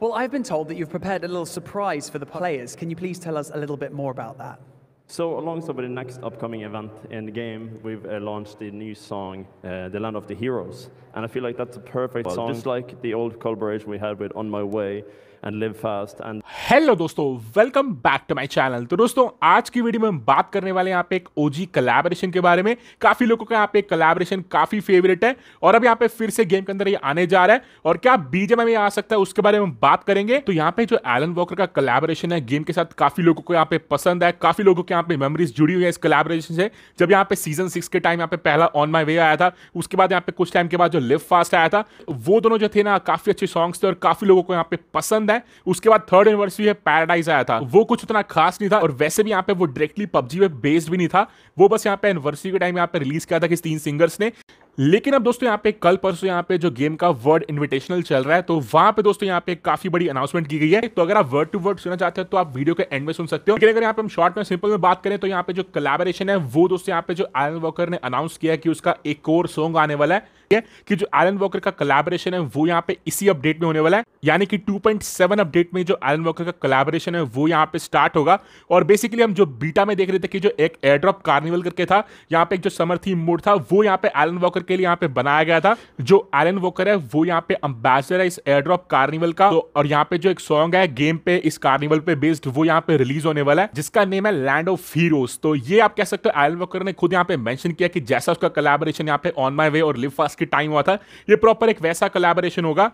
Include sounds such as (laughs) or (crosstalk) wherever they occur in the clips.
Well, I've been told that you've prepared a little surprise for the players. Can you please tell us a little bit more about that? So, alongside with the next upcoming event in the game, we've uh, launched the new song, uh, The Land of the Heroes. And I feel like that's a perfect song, just like the old collaboration we had with On My Way, and live fast and hello दोस्तों welcome back to my channel तो दोस्तों आज की video में हम बात करने वाले हैं यहाँ पे एक ओजी कलेबरेशन के बारे में काफी लोगों का यहाँ पे कलेबरेशन काफी फेवरेट है और अब यहाँ पे फिर से गेम के अंदर ये आने जा रहा है और क्या बीजेम में आ सकता है उसके बारे में बात करेंगे तो यहाँ पे जो एलन वॉकर का कलेबरेशन है गेम के साथ काफी लोगों को यहाँ पे पसंद है काफी लोगों के यहाँ पे मेमरीज जुड़ी हुई है इस कलेबरेशन से जब यहाँ पे सीजन सिक्स के टाइम यहाँ पे पहला ऑन माई वे आया था उसके बाद यहाँ पे कुछ टाइम के बाद जो लिव फास्ट आया था वो दोनों जो थे ना काफी अच्छे सॉन्ग्स थे और काफी लोगों को यहाँ पे पसंद पसंद है उसके बाद थर्ड एनिवर्सरी है पैराडाइज आया था वो कुछ उतना खास नहीं था और वैसे भी यहाँ पे वो डायरेक्टली पबजी पे बेस्ड भी नहीं था वो बस यहाँ पे एनिवर्सरी के टाइम यहाँ पे रिलीज किया था किस तीन सिंगर्स ने लेकिन अब दोस्तों यहाँ पे कल परसों यहाँ पे जो गेम का वर्ड इन्विटेशनल चल रहा है तो वहां पे दोस्तों यहाँ पे काफी बड़ी अनाउंसमेंट की गई है तो अगर आप वर्ड टू वर्ड सुनना चाहते हो तो आप वीडियो के एंड में सुन सकते हो लेकिन अगर यहाँ पे हम शॉर्ट में सिंपल में बात करें तो यहाँ पे जो कलेबरेशन है वो दोस्तों यहाँ पे जो आयन वॉकर ने अनाउंस किया कि उसका एक और सॉन्ग आने वाला है है कि जो एलन वॉकर का कलेबरेशन है वो यहाँ पे इसी अपडेट में होने वाला है यानी कि 2.7 अपडेट में जो एलन वॉकर का कलेबरेशन है वो यहाँ पे स्टार्ट होगा और बेसिकली हम जो बीटा में देख रहे थे कि जो एक एयरड्रॉप कार्निवल करके था यहाँ पे एक जो समर्थी थीम मोड था वो यहाँ पे एलन वॉकर के लिए यहाँ पे बनाया गया था जो एलन वॉकर है वो यहाँ पे अम्बेसडर है इस एयरड्रॉप कार्निवल का तो और यहाँ पे जो एक सॉन्ग है गेम पे इस कार्निवल पे बेस्ड वो यहाँ पे रिलीज होने वाला है जिसका नेम है लैंड ऑफ हीरोज तो ये आप कह सकते हो एलन वॉकर ने खुद यहाँ पे मेंशन किया कि जैसा उसका कलेबोरेशन यहाँ पे ऑन माई वे और लिव फास्ट के टाइम हुआ था ये प्रॉपर एक वैसा कलेबरेशन होगा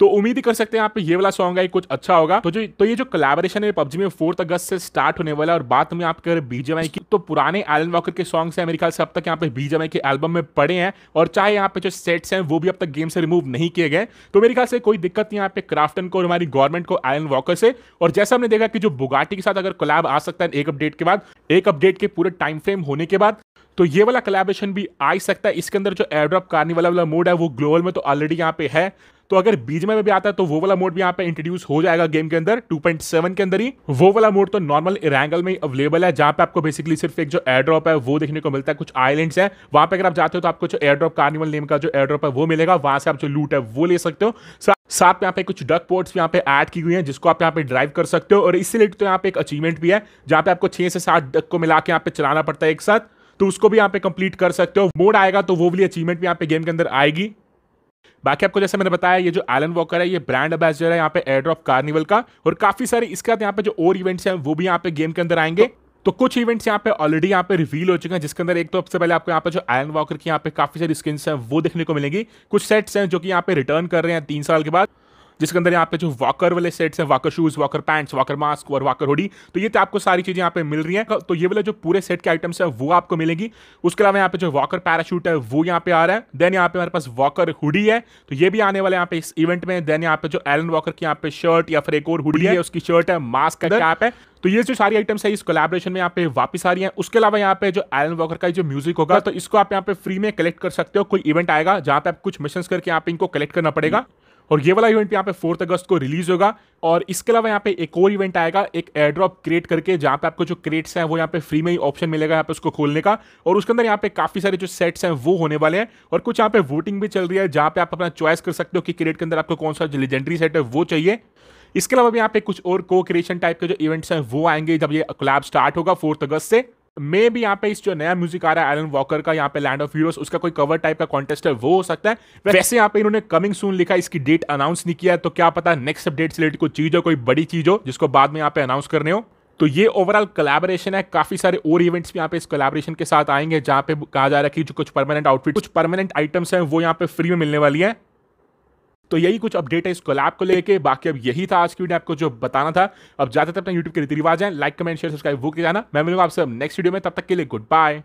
तो उम्मीद ही कर सकते हैं आप ये वाला सॉन्ग है कुछ अच्छा होगा तो जो तो ये जो कलेबरेशन है पबजी में फोर्थ अगस्त से स्टार्ट होने वाला है और बात में आप कर बीजेमआई की तो पुराने एलन वॉकर के सॉन्ग से मेरे ख्याल से अब तक यहाँ पे बीजेमआई के एल्बम में पड़े हैं और चाहे यहाँ पे जो सेट्स हैं वो भी अब तक गेम से रिमूव नहीं किए गए तो मेरे ख्याल से कोई दिक्कत नहीं यहाँ पे क्राफ्टन को और हमारी गवर्नमेंट को एलन वॉकर से और जैसा हमने देखा कि जो बुगाटी के साथ अगर कोलैब आ सकता है एक अपडेट के बाद एक अपडेट के पूरे टाइम फ्रेम होने के बाद तो ये वाला कलेबरेशन भी आ ही सकता है इसके अंदर जो एयरड्रॉप कार्निवल वाला मोड है वो ग्लोबल में तो ऑलरेडी यहाँ पे है तो अगर बीच में भी आता है तो वो वाला मोड भी यहाँ पे इंट्रोड्यूस हो जाएगा गेम के अंदर 2.7 के अंदर ही वो वाला मोड तो नॉर्मल इरेंगल में अवेलेबल है जहाँ पे आपको बेसिकली सिर्फ एक जो एयरड्रॉप है वो देखने को मिलता है कुछ आइलैंड्स है वहाँ पे अगर आप जाते हो तो आपको जो एयरड्रॉप कार्निवल नेम का जो एयरड्रॉप है वो मिलेगा वहाँ से आप जो लूट है वो ले सकते हो साथ में यहाँ पे कुछ डक पोर्ट्स यहाँ पे ऐड की हुई हैं जिसको आप यहाँ पे ड्राइव कर सकते हो और इससे रिलेटेड तो यहाँ पे एक अचीवमेंट भी है जहाँ पे आपको छह से सात डक को मिला के यहाँ पे चलाना पड़ता है एक साथ तो उसको भी यहाँ पे कंप्लीट कर सकते हो मोड आएगा तो वो वाली अचीवमेंट भी यहाँ पे गेम के अंदर आएगी बाकी आपको जैसे मैंने बताया ये जो एलन वॉकर है ये ब्रांड एम्बेसडर है यहाँ पे एयर ड्रॉप कार्निवल का और काफी सारे इसके साथ यहाँ पे जो और इवेंट्स हैं वो भी यहाँ पे गेम के अंदर आएंगे तो कुछ इवेंट्स यहाँ पे ऑलरेडी यहाँ पे रिवील हो चुके हैं जिसके अंदर एक तो सबसे पहले आपको यहाँ पे जो आयन वॉकर की यहाँ पे काफी सारी स्किन्स हैं वो देखने को मिलेंगी कुछ सेट्स हैं जो कि यहाँ पे रिटर्न कर रहे हैं तीन साल के बाद जिसके अंदर यहाँ पे जो वॉकर वाले सेट्स है Walker shoes Walker pants Walker mask और वॉकर हुडी तो ये आपको सारी चीजें यहाँ पे मिल रही हैं तो ये वाले जो पूरे सेट के आइटम्स है वो आपको मिलेगी उसके अलावा यहाँ पे जो वॉकर पैराशूट है वो यहाँ पे आ रहा है देन यहाँ पे हमारे पास वॉकर हुडी है तो ये भी आने वाले यहाँ पे इस इवेंट में देन यहाँ पे जो एलन वॉकर की यहाँ पे शर्ट या फिर एक और हुडी है उसकी शर्ट है मास्क का कैप है तो ये जो सारी आइटम्स है इस कोलेब्रेशन में यहाँ पे वापस आ रही है उसके अलावा यहाँ पे जो एलन वॉकर का जो म्यूजिक होगा तो इसको आप यहाँ पे फ्री में कलेक्ट कर सकते हो कोई इवेंट आएगा जहाँ पे आप कुछ मिशन करके यहाँ पे इनको कलेक्ट करना पड़ेगा और ये वाला इवेंट यहाँ पे फोर्थ अगस्त को रिलीज होगा और इसके अलावा यहाँ पे एक और इवेंट आएगा एक एयरड्रॉप क्रिएट करके जहाँ पे आपको जो क्रेट्स हैं वो यहाँ पे फ्री में ही ऑप्शन मिलेगा यहाँ पे उसको खोलने का और उसके अंदर यहाँ पे काफी सारे जो सेट्स हैं वो होने वाले हैं और कुछ यहाँ पे वोटिंग भी चल रही है जहाँ पे आप अपना चॉइस कर सकते हो कि क्रेट के अंदर आपको कौन सा लेजेंडरी सेट है वो चाहिए इसके अलावा भी यहाँ पे कुछ और को क्रिएशन टाइप के जो इवेंट्स हैं वो आएंगे जब ये क्लैब स्टार्ट होगा फोर्थ अगस्त से मे भी यहाँ पे इस जो नया म्यूजिक आ रहा है एलन वॉकर का यहाँ पे लैंड ऑफ हीरोज उसका कोई कवर टाइप का कॉन्टेस्ट है वो हो सकता है वैसे यहाँ पे इन्होंने कमिंग सून लिखा इसकी डेट अनाउंस नहीं किया तो क्या पता नेक्स्ट अपडेट से रिलेटेड कोई चीज हो कोई बड़ी चीज हो जिसको बाद में यहाँ पे अनाउंस करने हो तो ये ओवरऑल कलेबरेशन है काफी सारे और इवेंट्स भी यहाँ पे इस कलेबरेशन के साथ आएंगे जहाँ पे कहा जा रहा है कि जो कुछ परमानेंट आउटफिट कुछ परमानेंट आइटम्स हैं वो यहाँ पे फ्री में मिलने वाली है तो यही कुछ अपडेट है इस कोलैब को लेके बाकी अब यही था आज की वीडियो आपको जो बताना था अब जाते थे अपने यूट्यूब के रीति रिवाज हैं लाइक कमेंट शेयर सब्सक्राइब वो के जाना मैं मिलूंगा आपसे नेक्स्ट वीडियो में तब तक के लिए goodbye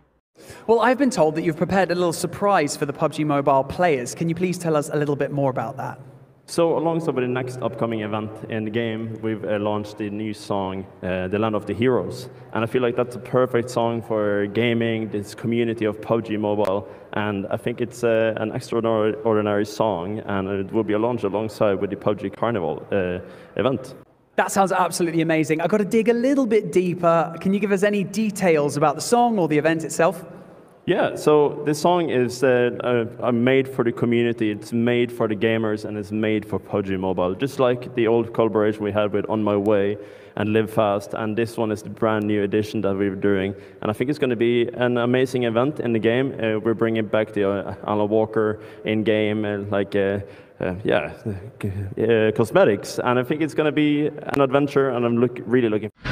Well, I've been told that you've prepared a little surprise for the PUBG Mobile players. Can you please tell us a little bit more about that? So, alongside the next upcoming event in the game, we've uh, launched the new song, uh, The Land of the Heroes. And I feel like that's a perfect song for gaming, this community of PUBG Mobile, and I think it's uh, an extraordinary song, and it will be launched alongside with the PUBG Carnival uh, event. That sounds absolutely amazing. I've got to dig a little bit deeper. Can you give us any details about the song or the event itself? Yeah, so this song is uh, uh, uh made for the community, it's made for the gamers, and it's made for PUBG Mobile. Just like the old collaboration we had with On My Way, and live fast. And this one is the brand new edition that we're doing. And I think it's going to be an amazing event in the game. Uh, we're bringing back the uh, Alan Walker in game, uh, like. Uh, uh yeah, (laughs) uh, cosmetics, and I think it's going to be an adventure, and I'm look, really looking.